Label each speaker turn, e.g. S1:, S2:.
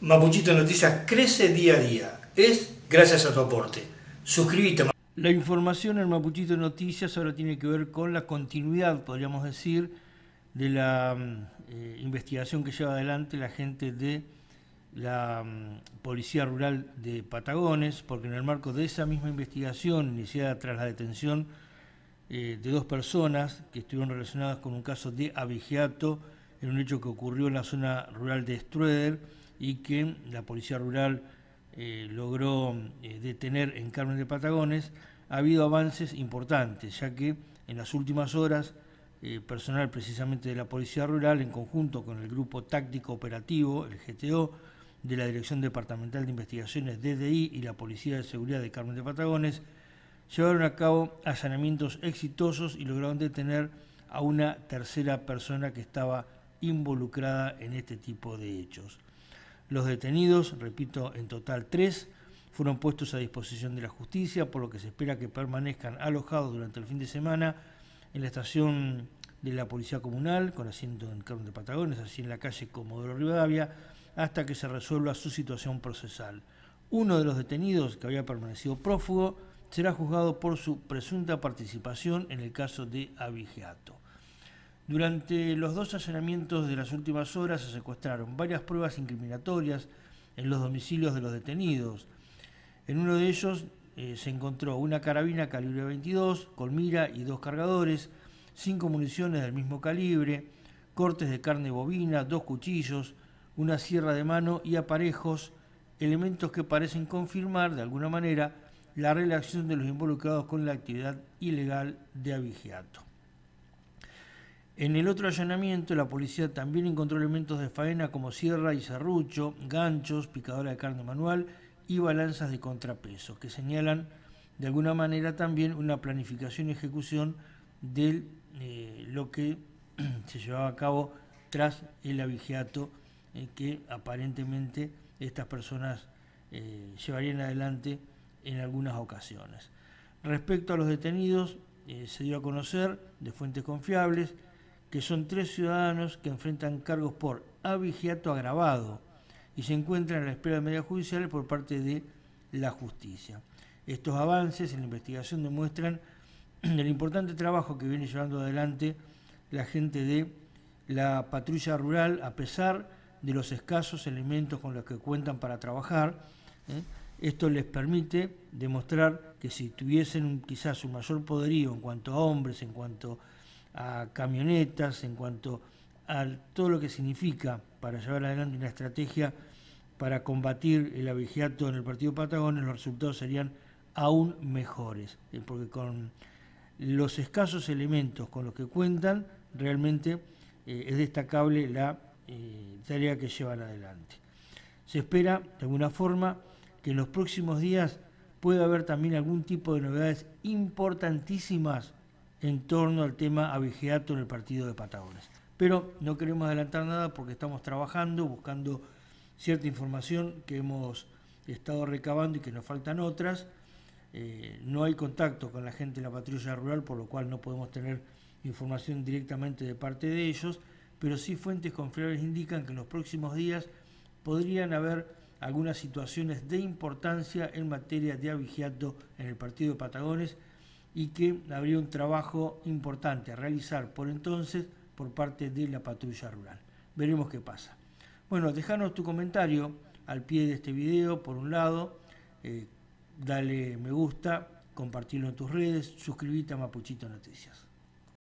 S1: Mapuchito Noticias crece día a día. Es gracias a tu aporte. Suscríbete. La información en Mapuchito Noticias ahora tiene que ver con la continuidad, podríamos decir, de la mm, eh, investigación que lleva adelante la gente de la mm, Policía Rural de Patagones, porque en el marco de esa misma investigación iniciada tras la detención eh, de dos personas que estuvieron relacionadas con un caso de abigeato en un hecho que ocurrió en la zona rural de Strueder, y que la Policía Rural eh, logró eh, detener en Carmen de Patagones, ha habido avances importantes, ya que en las últimas horas eh, personal precisamente de la Policía Rural, en conjunto con el Grupo Táctico Operativo, el GTO, de la Dirección Departamental de Investigaciones DDI y la Policía de Seguridad de Carmen de Patagones, llevaron a cabo allanamientos exitosos y lograron detener a una tercera persona que estaba involucrada en este tipo de hechos. Los detenidos, repito, en total tres, fueron puestos a disposición de la justicia, por lo que se espera que permanezcan alojados durante el fin de semana en la estación de la Policía Comunal, con asiento en Carmen de Patagones, así en la calle Comodoro Rivadavia, hasta que se resuelva su situación procesal. Uno de los detenidos, que había permanecido prófugo, será juzgado por su presunta participación en el caso de Abigeato. Durante los dos allanamientos de las últimas horas se secuestraron varias pruebas incriminatorias en los domicilios de los detenidos. En uno de ellos eh, se encontró una carabina calibre 22 con mira y dos cargadores, cinco municiones del mismo calibre, cortes de carne bovina, dos cuchillos, una sierra de mano y aparejos, elementos que parecen confirmar de alguna manera la relación de los involucrados con la actividad ilegal de Avigiato. En el otro allanamiento, la policía también encontró elementos de faena como sierra y serrucho, ganchos, picadora de carne manual y balanzas de contrapeso, que señalan de alguna manera también una planificación y ejecución de eh, lo que se llevaba a cabo tras el abigeato eh, que aparentemente estas personas eh, llevarían adelante en algunas ocasiones. Respecto a los detenidos, se dio a conocer de fuentes confiables que son tres ciudadanos que enfrentan cargos por abigiato agravado y se encuentran a la espera de medidas judiciales por parte de la justicia. Estos avances en la investigación demuestran el importante trabajo que viene llevando adelante la gente de la patrulla rural a pesar de los escasos elementos con los que cuentan para trabajar. ¿eh? Esto les permite demostrar que si tuviesen quizás un mayor poderío en cuanto a hombres, en cuanto a a camionetas, en cuanto a todo lo que significa para llevar adelante una estrategia para combatir el abigeato en el Partido patagón, los resultados serían aún mejores, eh, porque con los escasos elementos con los que cuentan, realmente eh, es destacable la eh, tarea que llevan adelante. Se espera, de alguna forma, que en los próximos días pueda haber también algún tipo de novedades importantísimas en torno al tema abigeato en el partido de Patagones. Pero no queremos adelantar nada porque estamos trabajando, buscando cierta información que hemos estado recabando y que nos faltan otras. Eh, no hay contacto con la gente de la patrulla rural, por lo cual no podemos tener información directamente de parte de ellos, pero sí fuentes confiables indican que en los próximos días podrían haber algunas situaciones de importancia en materia de abigeato en el partido de Patagones y que habría un trabajo importante a realizar por entonces por parte de la patrulla rural. Veremos qué pasa. Bueno, dejanos tu comentario al pie de este video, por un lado, eh, dale me gusta, compartirlo en tus redes, suscríbete a Mapuchito Noticias.